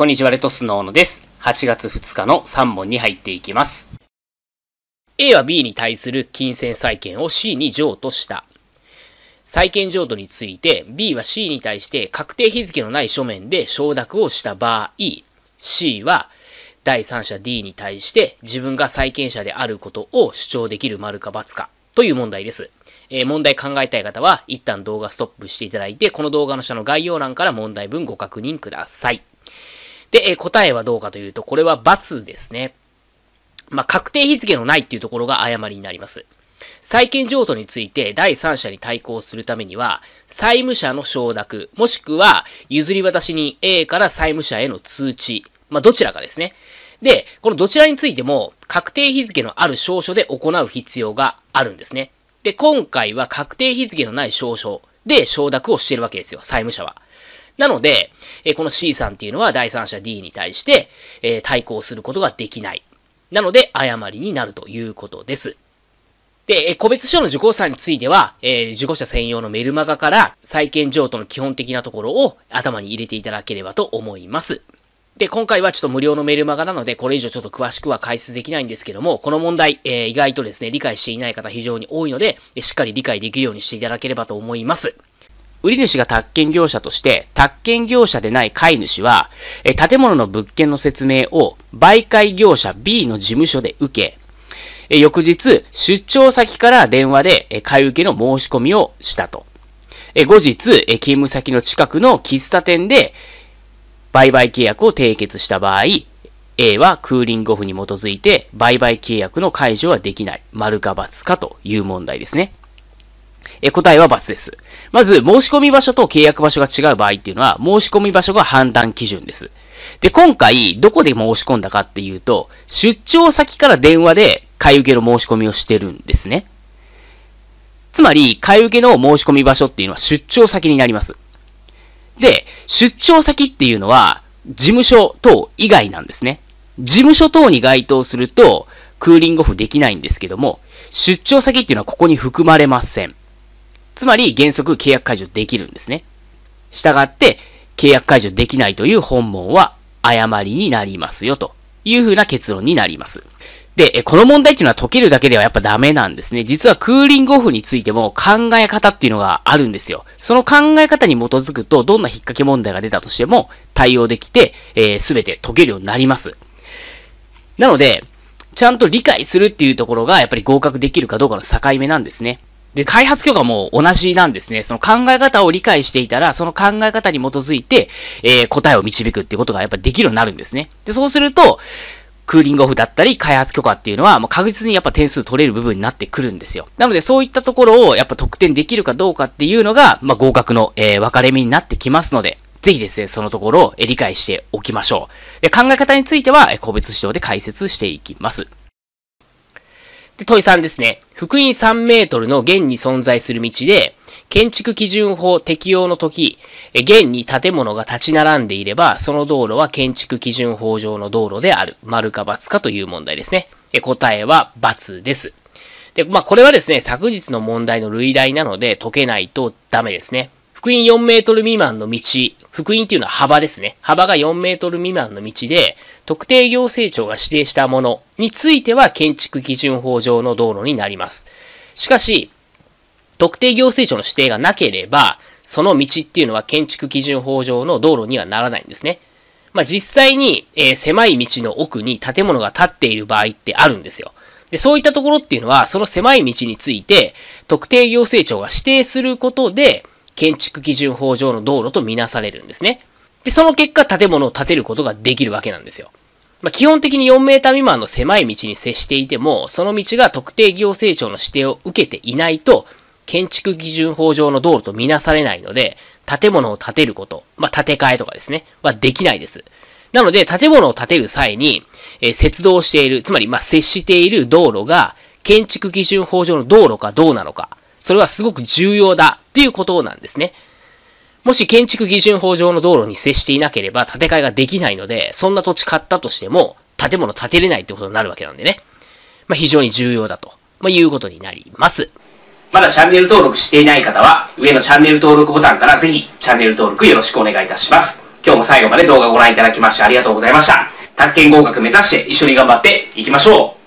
こんにちは、レトスノーノです。8月2日の3問に入っていきます。A は B に対する金銭債権を C に譲渡した。債権譲渡について B は C に対して確定日付のない書面で承諾をした場合、C は第三者 D に対して自分が債権者であることを主張できる丸か×かという問題です。えー、問題考えたい方は一旦動画ストップしていただいて、この動画の下の概要欄から問題文ご確認ください。で、え答えはどうかというと、これは×ですね。まあ、確定日付のないっていうところが誤りになります。債権譲渡について第三者に対抗するためには、債務者の承諾、もしくは譲り渡しに A から債務者への通知、まあ、どちらかですね。で、このどちらについても、確定日付のある証書で行う必要があるんですね。で、今回は確定日付のない証書で承諾をしているわけですよ、債務者は。なので、えこの C さんっていうのは第三者 D に対して、え対抗することができない。なので、誤りになるということです。で、個別書の受講者については、え受講者専用のメルマガから債権譲渡の基本的なところを頭に入れていただければと思います。で、今回はちょっと無料のメルマガなので、これ以上ちょっと詳しくは解説できないんですけども、この問題、えー、意外とですね、理解していない方非常に多いので、しっかり理解できるようにしていただければと思います。売り主が宅建業者として、宅建業者でない買い主は、え建物の物件の説明を媒介業者 B の事務所で受け、え翌日、出張先から電話でえ買い受けの申し込みをしたと。え後日え、勤務先の近くの喫茶店で売買契約を締結した場合、A はクーリングオフに基づいて売買契約の解除はできない。丸か×かという問題ですね。え答えは×です。まず、申し込み場所と契約場所が違う場合っていうのは、申し込み場所が判断基準です。で、今回、どこで申し込んだかっていうと、出張先から電話で買い受けの申し込みをしてるんですね。つまり、買い受けの申し込み場所っていうのは出張先になります。で、出張先っていうのは、事務所等以外なんですね。事務所等に該当すると、クーリングオフできないんですけども、出張先っていうのはここに含まれません。つまり原則契約解除できるんですね。従って、契約解除できないという本文は誤りになりますよ、というふうな結論になります。で、この問題っていうのは解けるだけではやっぱダメなんですね。実はクーリングオフについても考え方っていうのがあるんですよ。その考え方に基づくと、どんな引っ掛け問題が出たとしても対応できて、す、え、べ、て解けるようになります。なので、ちゃんと理解するっていうところが、やっぱり合格できるかどうかの境目なんですね。で、開発許可も同じなんですね。その考え方を理解していたら、その考え方に基づいて、えー、答えを導くっていうことがやっぱできるようになるんですね。で、そうすると、クーリングオフだったり、開発許可っていうのは、もう確実にやっぱ点数取れる部分になってくるんですよ。なので、そういったところをやっぱ得点できるかどうかっていうのが、まあ、合格の、えー、分かれ目になってきますので、ぜひですね、そのところを理解しておきましょう。で考え方については、個別指導で解説していきます。で、問い3ですね。福音3メートルの弦に存在する道で、建築基準法適用の時、現に建物が立ち並んでいれば、その道路は建築基準法上の道路である。丸か×かという問題ですね。答えは×です。で、まあ、これはですね、昨日の問題の類題なので解けないとダメですね。福音4メートル未満の道、福音っていうのは幅ですね。幅が4メートル未満の道で、特定行政庁が指定したものについては建築基準法上の道路になります。しかし、特定行政庁の指定がなければ、その道っていうのは建築基準法上の道路にはならないんですね。まあ、実際に、えー、狭い道の奥に建物が建っている場合ってあるんですよ。で、そういったところっていうのは、その狭い道について、特定行政庁が指定することで、建築基準法上の道路とみなされるんですね。で、その結果、建物を建てることができるわけなんですよ。まあ、基本的に4メーター未満の狭い道に接していても、その道が特定行政庁の指定を受けていないと、建築基準法上の道路とみなされないので、建物を建てること、まあ、建て替えとかですね、はできないです。なので、建物を建てる際に、えー、接道している、つまり、ま接している道路が、建築基準法上の道路かどうなのか、それはすごく重要だっていうことなんですね。もし建築基準法上の道路に接していなければ建て替えができないので、そんな土地買ったとしても、建物建てれないってことになるわけなんでね。まあ、非常に重要だと、まあ、いうことになります。まだチャンネル登録していない方は、上のチャンネル登録ボタンからぜひチャンネル登録よろしくお願いいたします。今日も最後まで動画をご覧いただきましてありがとうございました。宅建合格目指して一緒に頑張っていきましょう